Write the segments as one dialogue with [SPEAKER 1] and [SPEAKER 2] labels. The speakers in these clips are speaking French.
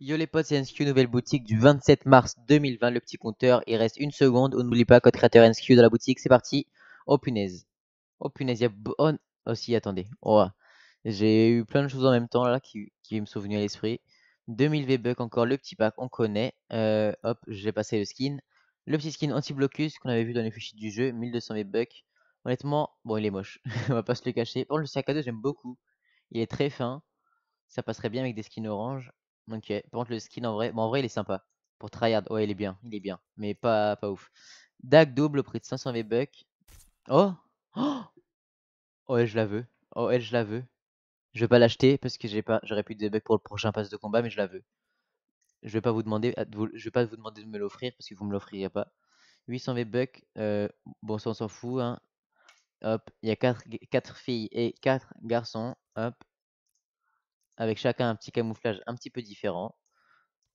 [SPEAKER 1] Yo les potes, c'est NSQ, nouvelle boutique du 27 mars 2020. Le petit compteur, il reste une seconde. on N'oublie pas code créateur NSQ dans la boutique. C'est parti. Oh punaise. Oh punaise, il y a bon oh, oh si, attendez. Oh, ah. J'ai eu plein de choses en même temps là qui, qui me sont venues à l'esprit. 2000 V-Bucks encore, le petit pack, on connaît. Euh, hop, j'ai passé le skin. Le petit skin anti-blocus qu'on avait vu dans les fichiers du jeu, 1200 V-Bucks. Honnêtement, bon, il est moche. on va pas se le cacher. Bon, le sac à dos, j'aime beaucoup. Il est très fin. Ça passerait bien avec des skins orange. Ok, par contre le skin en vrai, bon, en vrai il est sympa. Pour tryhard, ouais il est bien, il est bien, mais pas, pas ouf. Dag double au prix de 500 V-Bucks. Oh Oh, je la veux. Oh elle, je la veux. Je vais pas l'acheter parce que j'ai pas, j'aurais plus de V-Bucks pour le prochain pass de combat, mais je la veux. Je vais pas vous demander, euh, je vais pas vous demander de me l'offrir parce que vous me l'offrirez pas. 800 V-Bucks, euh, bon ça on s'en fout. Hein. Hop, il y a 4, 4 filles et 4 garçons. Hop, avec chacun un petit camouflage un petit peu différent.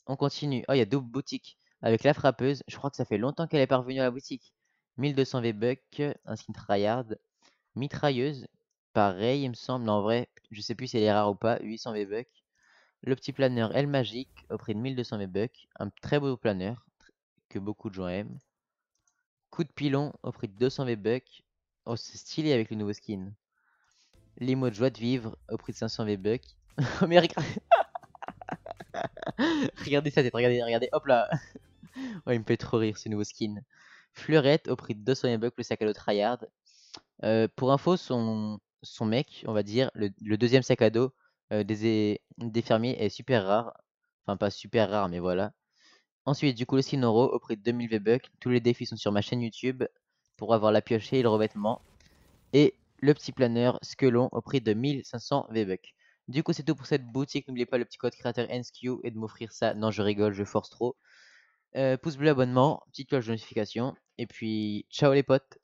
[SPEAKER 1] On continue. Oh, il y a deux boutiques. Avec la frappeuse, je crois que ça fait longtemps qu'elle est parvenue à la boutique. 1200 V-Bucks, un skin tryhard. Mitrailleuse, pareil, il me semble. En vrai, je sais plus si elle est rare ou pas. 800 V-Bucks. Le petit planeur l Magique, au prix de 1200 V-Bucks. Un très beau planeur que beaucoup de gens aiment. Coup de pilon, au prix de 200 V-Bucks. Oh, c'est stylé avec le nouveau skin. Limo de joie de vivre, au prix de 500 V-Bucks. mais regardez ça, tête, regardez, regardez, hop là. oh, il me fait trop rire ce nouveau skin. Fleurette au prix de 200 bucks le sac à dos tryhard. Euh, pour info, son, son mec, on va dire, le, deuxième sac à dos euh, des, des fermiers est super rare. Enfin, pas super rare, mais voilà. Ensuite, du coup, le skin au prix de 2000 V-Bucks. Tous les défis sont sur ma chaîne YouTube pour avoir la piochée et le revêtement. Et le petit planeur Skelon au prix de 1500 V-Bucks. Du coup, c'est tout pour cette boutique. N'oubliez pas le petit code créateur NSQ et de m'offrir ça. Non, je rigole, je force trop. Euh, pouce bleu, abonnement, petite cloche de notification. Et puis, ciao les potes